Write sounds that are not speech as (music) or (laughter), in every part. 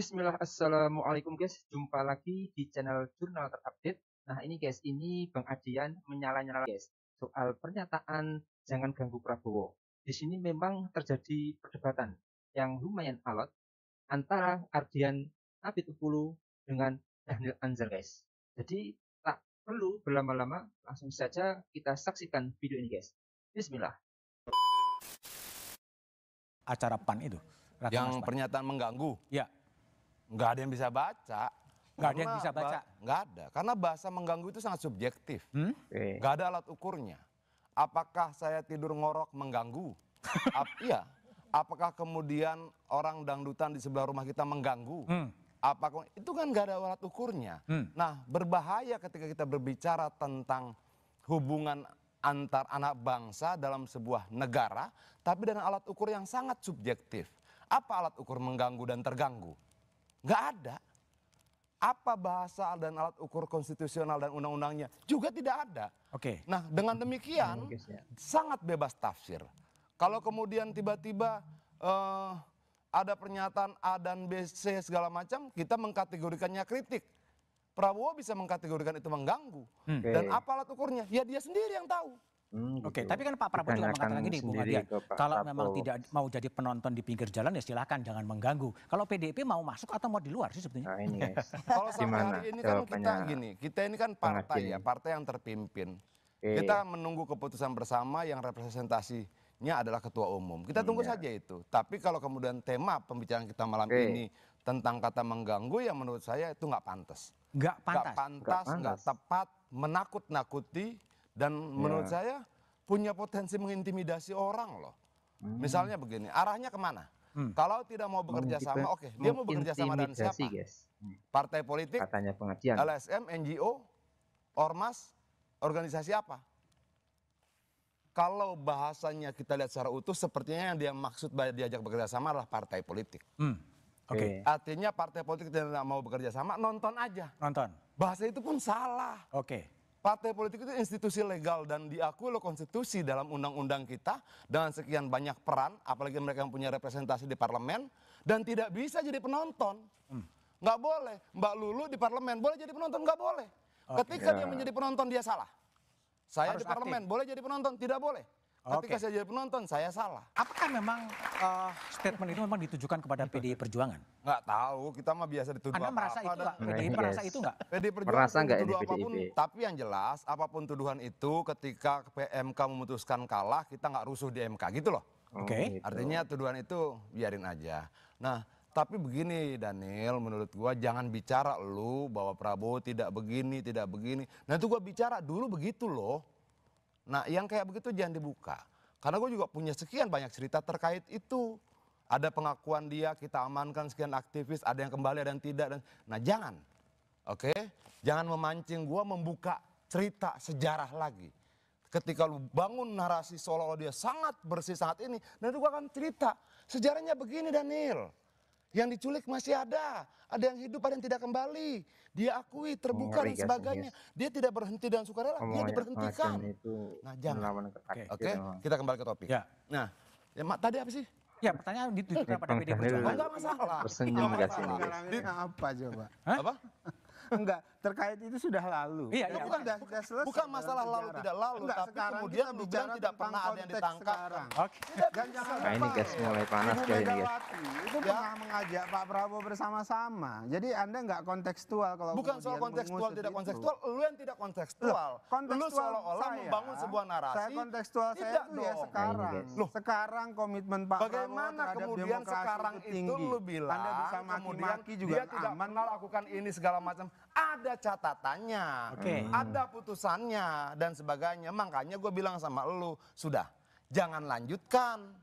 Bismillah, Assalamualaikum guys. Jumpa lagi di channel Jurnal Terupdate. Nah ini guys, ini Bang Adian menyala-nyala guys. Soal pernyataan jangan ganggu Prabowo. Di sini memang terjadi perdebatan yang lumayan alot antara Ardian Abid Upulu dengan Daniel Anzar guys. Jadi tak perlu berlama-lama, langsung saja kita saksikan video ini guys. Bismillah. Acara PAN itu. Yang pernyataan mengganggu? Ya Nggak ada yang bisa baca. Nggak ada yang bisa baca? Nggak ada. Karena bahasa mengganggu itu sangat subjektif. Hmm? Nggak ada alat ukurnya. Apakah saya tidur ngorok mengganggu? (laughs) Ap iya. Apakah kemudian orang dangdutan di sebelah rumah kita mengganggu? Hmm. Apakah itu kan nggak ada alat ukurnya. Hmm. Nah berbahaya ketika kita berbicara tentang hubungan antar anak bangsa dalam sebuah negara, tapi dengan alat ukur yang sangat subjektif. Apa alat ukur mengganggu dan terganggu? Nggak ada. Apa bahasa dan alat ukur konstitusional dan undang-undangnya juga tidak ada. Oke. Okay. Nah dengan demikian sangat bebas tafsir. Kalau kemudian tiba-tiba uh, ada pernyataan A dan B, C segala macam, kita mengkategorikannya kritik. Prabowo bisa mengkategorikan itu mengganggu. Hmm. Okay. Dan apa alat ukurnya? Ya dia sendiri yang tahu. Hmm, Oke, gitu. tapi kan Pak Prabowo juga mengatakan gini, Bung Adian, kalau Prabowo. memang tidak mau jadi penonton di pinggir jalan ya silakan, jangan mengganggu. Kalau PDIP mau masuk atau mau di luar sih sebetulnya? Nah, (laughs) kalau sampai hari ini kan kita gini, kita ini kan partai ya, partai yang terpimpin. E. Kita menunggu keputusan bersama yang representasinya adalah ketua umum. Kita tunggu e. saja itu. Tapi kalau kemudian tema pembicaraan kita malam e. ini tentang kata mengganggu, yang menurut saya itu nggak pantas. Nggak pantas. Nggak pantas, nggak tepat, menakut-nakuti dan iya. menurut saya punya potensi mengintimidasi orang loh hmm. misalnya begini arahnya kemana hmm. kalau tidak mau bekerja hmm, sama oke okay. dia mau bekerja sama dengan siapa guys. partai politik katanya pengajian LSM NGO ormas organisasi apa kalau bahasanya kita lihat secara utuh, sepertinya yang dia maksud diajak bekerja sama adalah partai politik. Hmm. Oke. Okay. Artinya partai politik tidak mau bekerja sama, nonton aja. Nonton. Bahasa itu pun salah. Oke. Okay. Partai politik itu institusi legal dan diakui oleh konstitusi dalam undang-undang kita dengan sekian banyak peran, apalagi mereka yang punya representasi di parlemen dan tidak bisa jadi penonton. Hmm. boleh. Mbak Lulu di parlemen boleh jadi penonton, nggak boleh. Okay. Ketika dia iya. menjadi penonton dia salah. Saya Harus di parlemen aktif. boleh jadi penonton, tidak boleh. Tapi okay. saya jadi penonton, saya salah. Apakah memang uh, statement itu memang ditujukan kepada PDI Perjuangan? Nggak tahu, kita mah biasa dituduh Anda apa merasa apa itu enggak? PDI merasa itu nggak? PDI Perjuangan merasa nggak apapun, tapi yang jelas apapun tuduhan itu ketika PMK memutuskan kalah, kita enggak rusuh di MK gitu loh. Oh, Oke. Okay. Gitu. Artinya tuduhan itu biarin aja. Nah, tapi begini Daniel, menurut gua jangan bicara lu bahwa Prabowo tidak begini, tidak begini. Nah itu gua bicara dulu begitu loh. Nah yang kayak begitu jangan dibuka. Karena gue juga punya sekian banyak cerita terkait itu. Ada pengakuan dia, kita amankan sekian aktivis, ada yang kembali, ada yang tidak. Dan... Nah jangan, oke? Okay? Jangan memancing gue membuka cerita sejarah lagi. Ketika lu bangun narasi seolah-olah dia sangat bersih, sangat ini. Dan itu gue akan cerita, sejarahnya begini Daniel. Yang diculik masih ada, ada yang hidup, ada yang tidak kembali. Dia akui, terbuka dan sebagainya. Dia tidak berhenti dan sukarela, oh, dia diberhentikan. Itu nah, jangan. Oke, okay. okay. kita kembali ke topik. Ya. Nah, ya, mak, tadi apa sih? Ya pertanyaan ditujukan pada PD Perjuangan. Enggak masalah. Tersenyum enggak sih? Apa coba? Apa? Enggak, terkait itu sudah lalu. Iya, iya. Bukan, sudah, bukan, selesai bukan masalah lalu tidak lalu, Enggak, tapi kemudian kita bicara tidak pernah ada yang ditangkap. Sekarang. Oke. Okay. Dan jangan Nah, ini guys mulai panas kayak ini ya. guys pernah mengajak Pak Prabowo bersama-sama. Jadi Anda nggak kontekstual kalau bukan soal kontekstual tidak kontekstual, lu yang tidak kontekstual. Loh, kontekstual lu seolah-olah membangun sebuah narasi. Saya kontekstual tidak saya itu dong. ya sekarang. Loh. Sekarang komitmen Pak Bagaimana Prabowo kemudian sekarang itu, tinggi. itu lu bilang Anda bisa maki-maki juga dia tidak aman. lakukan ini segala macam. Ada catatannya, okay. Hmm. ada putusannya dan sebagainya. Makanya gue bilang sama lu, sudah jangan lanjutkan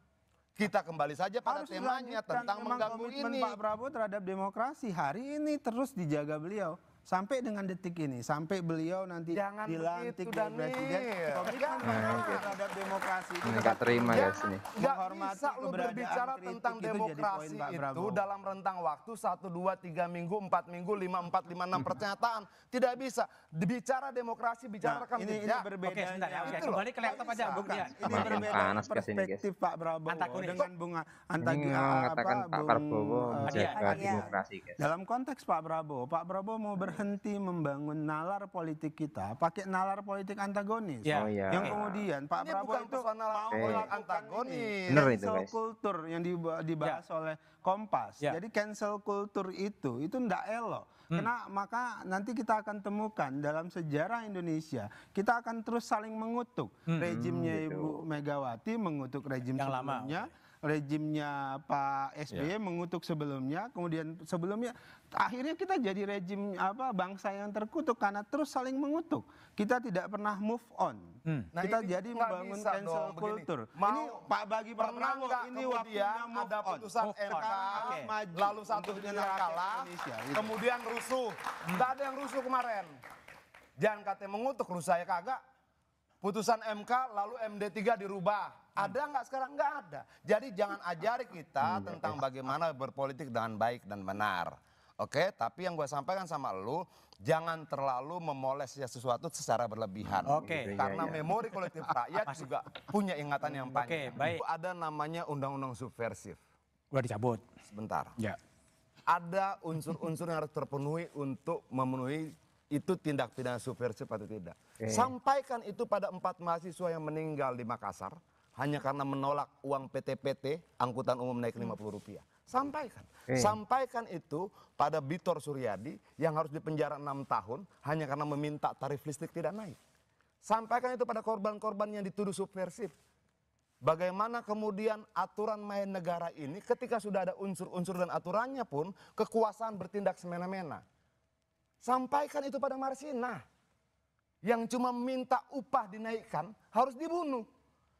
kita kembali saja pada Harus temanya tentang mengganggu ini. Pak Prabowo terhadap demokrasi hari ini terus dijaga beliau sampai dengan detik ini sampai beliau nanti Jangan dilantik dan presiden komitmen terhadap demokrasi ini nggak terima ya sini nggak bisa lu berbicara tentang demokrasi itu, dalam rentang waktu satu dua tiga minggu empat minggu lima empat lima enam (laughs) pernyataan tidak bisa bicara demokrasi bicara nah, ini, ini berbeda oke sebentar ya, ya. oke gitu kembali ke laptop aja Bung iya. ini berbeda perspektif Pak Prabowo dengan bunga Antagi ah, eh, apa Pak Prabowo eh, demokrasi dalam konteks Pak Prabowo Pak Prabowo mau berhenti membangun nalar politik kita pakai nalar politik antagonis. Ya. Oh, iya. Yang kemudian Pak ini Prabowo itu mau eh. antagonis. Bener cancel itu, culture yang dibahas ya. oleh Kompas. Ya. Jadi cancel culture itu itu ndak elok. Hmm. Karena maka nanti kita akan temukan dalam sejarah Indonesia kita akan terus saling mengutuk. Hmm. Rejimnya hmm, gitu. Ibu Megawati mengutuk rejim yang sebelumnya. Lama rejimnya Pak ya. SBY yeah. mengutuk sebelumnya, kemudian sebelumnya akhirnya kita jadi rejim apa bangsa yang terkutuk karena terus saling mengutuk. Kita tidak pernah move on. Hmm. Nah, kita jadi membangun cancel culture. Mau ini Pak bagi Pak Prabowo ini waktunya move ada putusan on. MK okay. maju, lalu satu dengan kalah, Indonesia, gitu. kemudian rusuh. Hmm. Tidak ada yang rusuh kemarin. Jangan katanya mengutuk, rusuh saya kagak. Putusan MK lalu MD3 dirubah ada nggak sekarang? Nggak ada. Jadi jangan ajari kita tentang bagaimana berpolitik dengan baik dan benar. Oke, okay? tapi yang gue sampaikan sama lu, jangan terlalu memoles ya sesuatu secara berlebihan. Oke. Okay. Iya, Karena iya, iya. memori kolektif rakyat juga punya ingatan yang panjang. Oke, okay, baik. Ada namanya undang-undang subversif. Gue dicabut. Sebentar. Ya. Ada unsur-unsur yang harus terpenuhi untuk memenuhi itu tindak pidana subversif atau tidak. Okay. Sampaikan itu pada empat mahasiswa yang meninggal di Makassar hanya karena menolak uang PT-PT angkutan umum naik hmm. Rp50. Sampaikan. Hmm. Sampaikan itu pada Bitor Suryadi yang harus dipenjara enam tahun hanya karena meminta tarif listrik tidak naik. Sampaikan itu pada korban-korban yang dituduh subversif. Bagaimana kemudian aturan main negara ini ketika sudah ada unsur-unsur dan aturannya pun kekuasaan bertindak semena-mena. Sampaikan itu pada Marsina yang cuma minta upah dinaikkan harus dibunuh.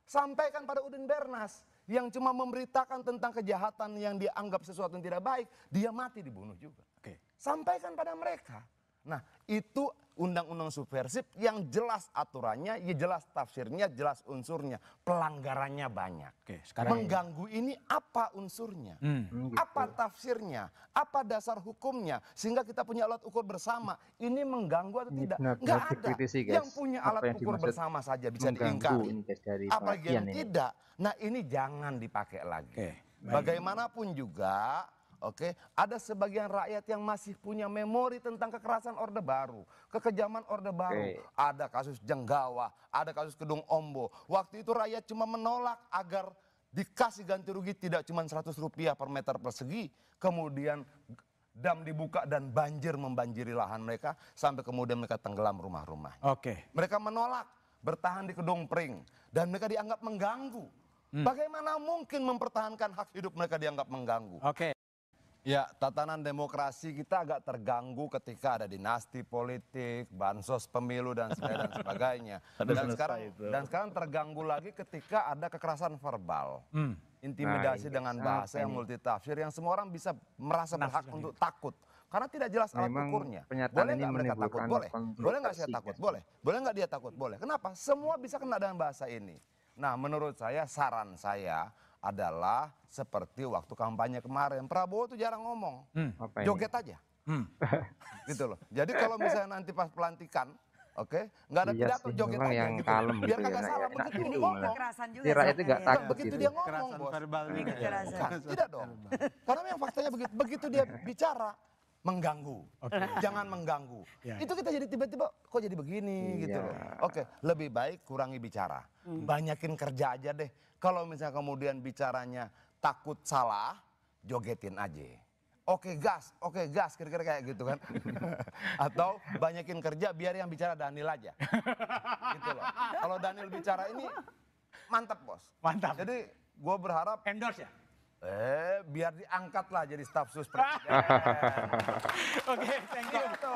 Sampaikan pada Udin Bernas yang cuma memberitakan tentang kejahatan yang dianggap sesuatu yang tidak baik, dia mati dibunuh juga. Oke. Sampaikan pada mereka. Nah, itu undang-undang subversif yang jelas aturannya, ya jelas tafsirnya, jelas unsurnya, pelanggarannya banyak. Oke, sekarang Mengganggu ini apa unsurnya? Hmm. Apa tafsirnya? Apa dasar hukumnya? Sehingga kita punya alat ukur bersama. Ini mengganggu atau tidak? Enggak ada. Kritisi, yang punya alat yang ukur bersama saja bisa diingkari. Apalagi yang ini. tidak. Nah, ini jangan dipakai lagi. Oke, Bagaimanapun juga Oke, okay? ada sebagian rakyat yang masih punya memori tentang kekerasan Orde Baru, kekejaman Orde Baru. Okay. Ada kasus Jenggawa, ada kasus Kedung Ombo. Waktu itu rakyat cuma menolak agar dikasih ganti rugi tidak cuma 100 rupiah per meter persegi. Kemudian dam dibuka dan banjir membanjiri lahan mereka sampai kemudian mereka tenggelam rumah-rumah. Oke. Okay. Mereka menolak bertahan di Kedung Pring dan mereka dianggap mengganggu. Hmm. Bagaimana mungkin mempertahankan hak hidup mereka dianggap mengganggu? Oke. Okay. Ya, tatanan demokrasi kita agak terganggu ketika ada dinasti politik, bansos pemilu dan (laughs) sebagainya. dan sekarang dan sekarang terganggu lagi ketika ada kekerasan verbal. Hmm. Intimidasi nah, dengan iya. bahasa yang nah, multitafsir yang semua orang bisa merasa nah, berhak untuk takut karena tidak jelas alat ukurnya. Boleh nggak mereka takut? Boleh. Boleh nggak saya takut? Boleh. Boleh nggak dia takut? Boleh. Kenapa? Semua bisa kena dengan bahasa ini. Nah, menurut saya saran saya adalah seperti waktu kampanye kemarin. Prabowo tuh jarang ngomong, hmm. joget aja. Hmm. (laughs) gitu loh. Jadi kalau misalnya nanti pas pelantikan, Oke, okay? nggak ada iya pidato joget aja yang gitu. Kalem Biar gitu kagak gitu, salah begitu ini iya. ngomong. Kekerasan juga. Rakyat itu nggak takut begitu gitu. dia ngomong, kekerasan Verbal juga. Bukan, tidak dong. Karena yang faktanya begitu, begitu dia bicara mengganggu. Okay. Jangan mengganggu. Yeah. Itu kita jadi tiba-tiba kok jadi begini yeah. gitu loh. Oke, okay, lebih baik kurangi bicara. Mm. Banyakin kerja aja deh. Kalau misalnya kemudian bicaranya takut salah, jogetin aja. Oke okay, gas, oke okay, gas, kira-kira kayak gitu kan. (laughs) Atau banyakin kerja biar yang bicara Daniel aja. gitu loh. Kalau Daniel bicara ini mantap bos. Mantap. Jadi gue berharap. Endorse ya? Eh, biar diangkatlah jadi staf sus (laughs) presiden. Oke, okay, thank you. Gitu.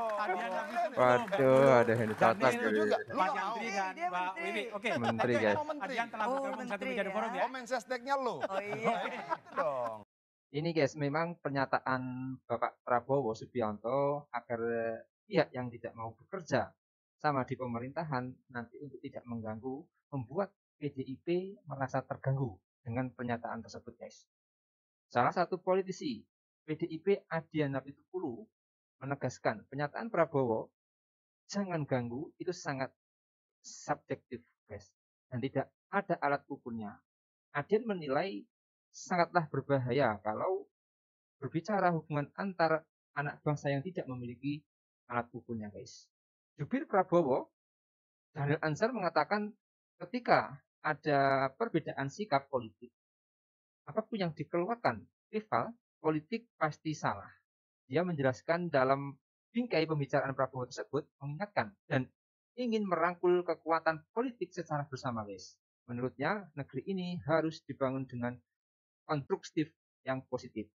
Waduh, ada yang dicatat. Gitu. Dan juga. Pak Yandri dan Pak Wibi. Oke, Menteri guys. yang telah bergabung satu oh, meja di forum ya. Komen ya. oh, sesdeknya lu. Oh iya. Oh, dong. Ini guys, memang pernyataan Bapak Prabowo Subianto agar eh, pihak yang tidak mau bekerja sama di pemerintahan nanti untuk tidak mengganggu membuat PDIP merasa terganggu dengan pernyataan tersebut guys. Salah satu politisi PDIP Adiana Pitupulu menegaskan pernyataan Prabowo jangan ganggu itu sangat subjektif guys dan tidak ada alat ukurnya. Adian menilai sangatlah berbahaya kalau berbicara hubungan antar anak bangsa yang tidak memiliki alat ukurnya guys. Jubir Prabowo Daniel Ansar mengatakan ketika ada perbedaan sikap politik apapun yang dikeluarkan rival politik pasti salah. Dia menjelaskan dalam bingkai pembicaraan Prabowo tersebut mengingatkan dan ingin merangkul kekuatan politik secara bersama Menurutnya negeri ini harus dibangun dengan konstruktif yang positif.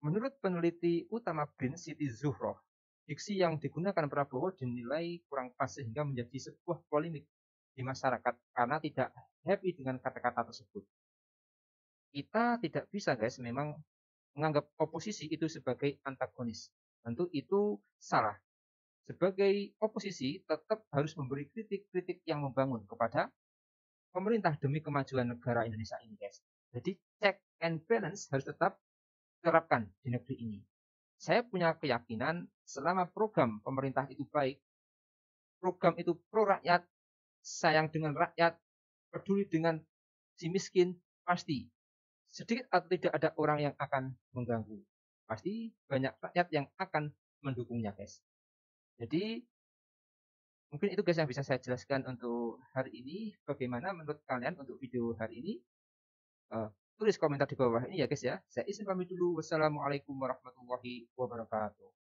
Menurut peneliti utama Green City Zuhro, diksi yang digunakan Prabowo dinilai kurang pas sehingga menjadi sebuah polemik di masyarakat karena tidak happy dengan kata-kata tersebut kita tidak bisa guys memang menganggap oposisi itu sebagai antagonis. Tentu itu salah. Sebagai oposisi tetap harus memberi kritik-kritik yang membangun kepada pemerintah demi kemajuan negara Indonesia ini guys. Jadi check and balance harus tetap terapkan di negeri ini. Saya punya keyakinan selama program pemerintah itu baik, program itu pro rakyat, sayang dengan rakyat, peduli dengan si miskin, pasti sedikit atau tidak ada orang yang akan mengganggu. Pasti banyak rakyat yang akan mendukungnya, guys. Jadi mungkin itu guys yang bisa saya jelaskan untuk hari ini. Bagaimana menurut kalian untuk video hari ini? Uh, tulis komentar di bawah ini ya guys ya. Saya izin pamit dulu. Wassalamualaikum warahmatullahi wabarakatuh.